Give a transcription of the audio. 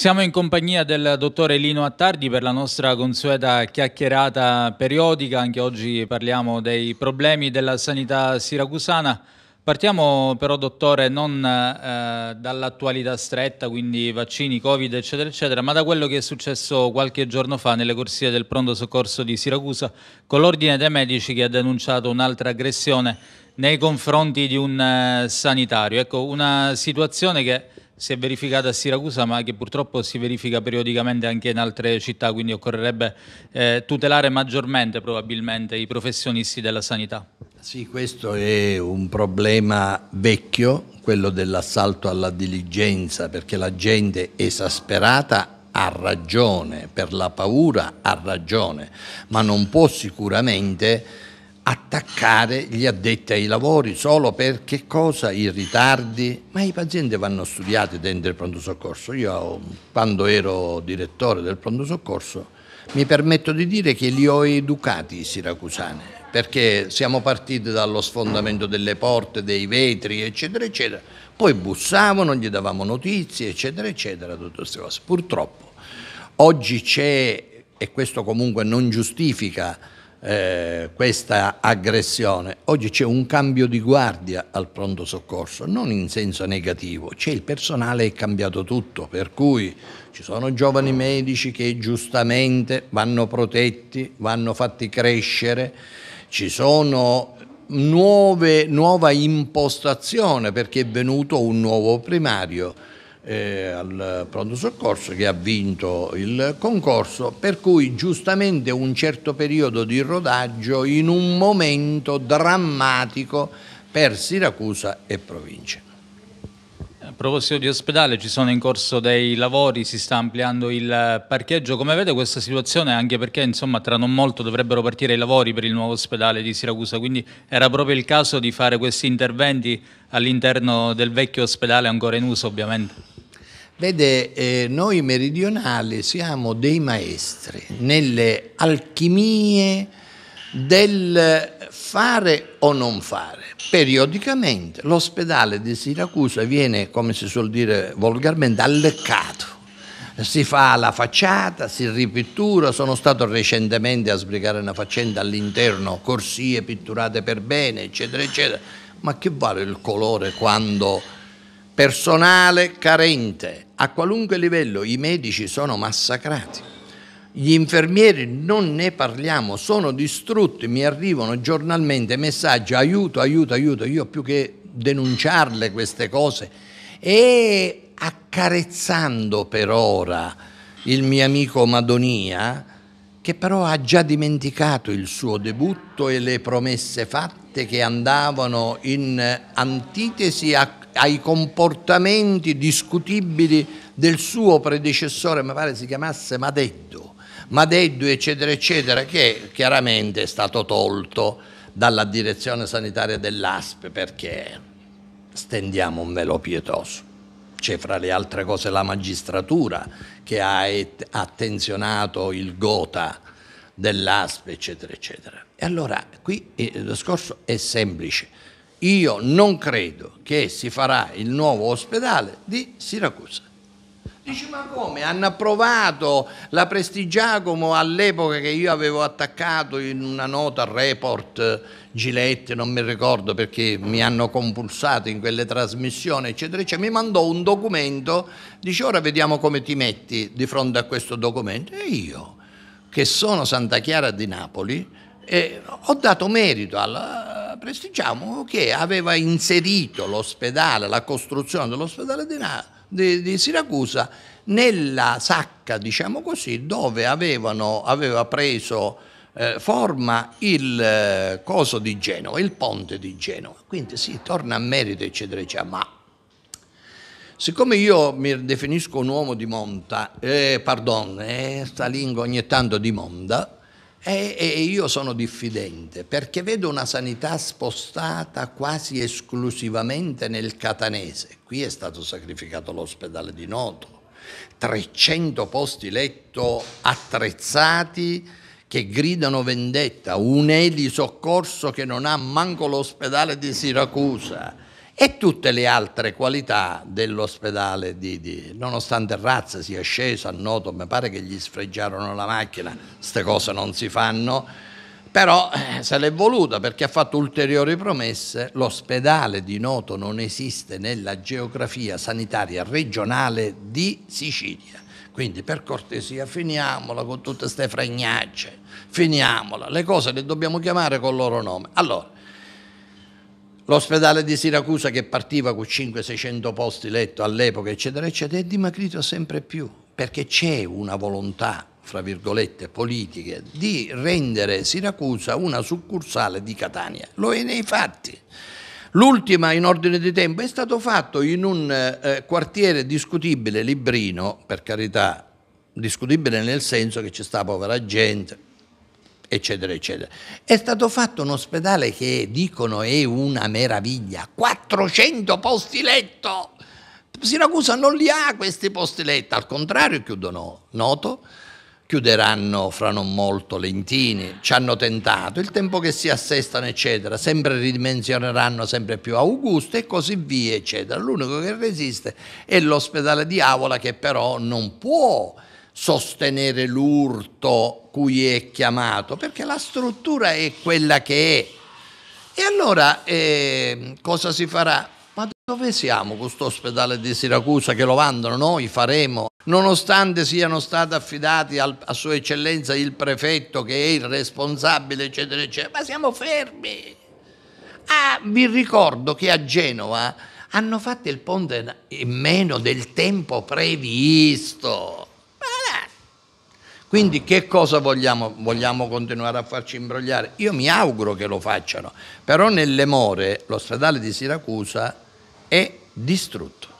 Siamo in compagnia del dottore Lino Attardi per la nostra consueta chiacchierata periodica, anche oggi parliamo dei problemi della sanità siracusana. Partiamo però, dottore, non eh, dall'attualità stretta, quindi vaccini, covid, eccetera, eccetera, ma da quello che è successo qualche giorno fa nelle corsie del pronto soccorso di Siracusa con l'ordine dei medici che ha denunciato un'altra aggressione nei confronti di un eh, sanitario. Ecco, una situazione che si è verificata a Siracusa ma che purtroppo si verifica periodicamente anche in altre città, quindi occorrerebbe eh, tutelare maggiormente probabilmente i professionisti della sanità. Sì, questo è un problema vecchio, quello dell'assalto alla diligenza, perché la gente esasperata ha ragione, per la paura ha ragione, ma non può sicuramente attaccare gli addetti ai lavori solo per che cosa? I ritardi? Ma i pazienti vanno studiati dentro il pronto soccorso. Io quando ero direttore del pronto soccorso mi permetto di dire che li ho educati i siracusani, perché siamo partiti dallo sfondamento delle porte, dei vetri, eccetera, eccetera. Poi bussavano, gli davamo notizie, eccetera, eccetera, tutte queste cose. Purtroppo oggi c'è, e questo comunque non giustifica, eh, questa aggressione. Oggi c'è un cambio di guardia al pronto soccorso, non in senso negativo, c'è il personale che è cambiato tutto, per cui ci sono giovani medici che giustamente vanno protetti, vanno fatti crescere, ci sono nuove, nuova impostazione perché è venuto un nuovo primario eh, al pronto soccorso che ha vinto il concorso, per cui giustamente un certo periodo di rodaggio in un momento drammatico per Siracusa e provincia. A proposito di ospedale, ci sono in corso dei lavori, si sta ampliando il parcheggio. Come vede questa situazione? Anche perché insomma, tra non molto dovrebbero partire i lavori per il nuovo ospedale di Siracusa, quindi era proprio il caso di fare questi interventi all'interno del vecchio ospedale ancora in uso ovviamente. Vede, eh, noi meridionali siamo dei maestri nelle alchimie del fare o non fare. Periodicamente l'ospedale di Siracusa viene, come si suol dire volgarmente, alleccato. Si fa la facciata, si ripittura, sono stato recentemente a sbrigare una faccenda all'interno, corsie pitturate per bene, eccetera, eccetera. Ma che vale il colore quando personale carente. A qualunque livello i medici sono massacrati. Gli infermieri non ne parliamo, sono distrutti, mi arrivano giornalmente messaggi aiuto, aiuto, aiuto, io più che denunciarle queste cose e accarezzando per ora il mio amico Madonia, che però ha già dimenticato il suo debutto e le promesse fatte che andavano in antitesi a ai comportamenti discutibili del suo predecessore, mi pare si chiamasse Madeddu, Madeddu eccetera eccetera, che chiaramente è stato tolto dalla direzione sanitaria dell'ASP perché stendiamo un velo pietoso. C'è fra le altre cose la magistratura che ha attenzionato il gota dell'ASP eccetera eccetera. E allora qui il eh, discorso è semplice io non credo che si farà il nuovo ospedale di Siracusa. Dici ma come? Hanno approvato la Prestigiacomo all'epoca che io avevo attaccato in una nota report Giletti, non mi ricordo perché mi hanno compulsato in quelle trasmissioni eccetera eccetera, mi mandò un documento, dice ora vediamo come ti metti di fronte a questo documento e io che sono Santa Chiara di Napoli ho dato merito alla, prestigiamo che aveva inserito l'ospedale, la costruzione dell'ospedale di, di, di, Siracusa nella sacca, diciamo così, dove avevano, aveva preso eh, forma il eh, coso di Genova, il ponte di Genova. Quindi si sì, torna a merito, eccetera, eccetera, ma Siccome io mi definisco un uomo di monta, eh, pardon, eh, sta lingua ogni tanto di monda, e, e io sono diffidente perché vedo una sanità spostata quasi esclusivamente nel catanese. Qui è stato sacrificato l'ospedale di Noto, 300 posti letto attrezzati che gridano vendetta, un soccorso che non ha manco l'ospedale di Siracusa e tutte le altre qualità dell'ospedale di, di, nonostante Razza sia sceso a Noto, mi pare che gli sfregiarono la macchina, queste cose non si fanno, però eh, se l'è voluta perché ha fatto ulteriori promesse, l'ospedale di Noto non esiste nella geografia sanitaria regionale di Sicilia. Quindi per cortesia finiamola con tutte queste fregnacce, finiamola, le cose le dobbiamo chiamare col loro nome. Allora, l'ospedale di Siracusa che partiva con 500-600 posti letto all'epoca, eccetera, eccetera, è dimagrito sempre più perché c'è una volontà, fra virgolette, politica di rendere Siracusa una succursale di Catania. Lo è nei fatti. L'ultima in ordine di tempo è stato fatto in un eh, quartiere discutibile, Librino, per carità, discutibile nel senso che ci sta povera gente, eccetera, eccetera. È stato fatto un ospedale che dicono è una meraviglia, 400 posti letto. Siracusa non li ha questi posti letto, al contrario chiudono, noto, chiuderanno fra non molto Lentini, ci hanno tentato, il tempo che si assestano, eccetera, sempre ridimensioneranno sempre più Augusto e così via, eccetera. L'unico che resiste è l'ospedale di Avola che però non può sostenere l'urto cui è chiamato, perché la struttura è quella che è. E allora eh, cosa si farà? Ma dove siamo questo ospedale di Siracusa che lo mandano? Noi faremo, nonostante siano stati affidati al, a Sua Eccellenza il prefetto che è il responsabile, eccetera, eccetera, ma siamo fermi. Ah, vi ricordo che a Genova hanno fatto il ponte in meno del tempo previsto quindi che cosa vogliamo? Vogliamo continuare a farci imbrogliare? Io mi auguro che lo facciano, però nelle more lo stradale di Siracusa è distrutto.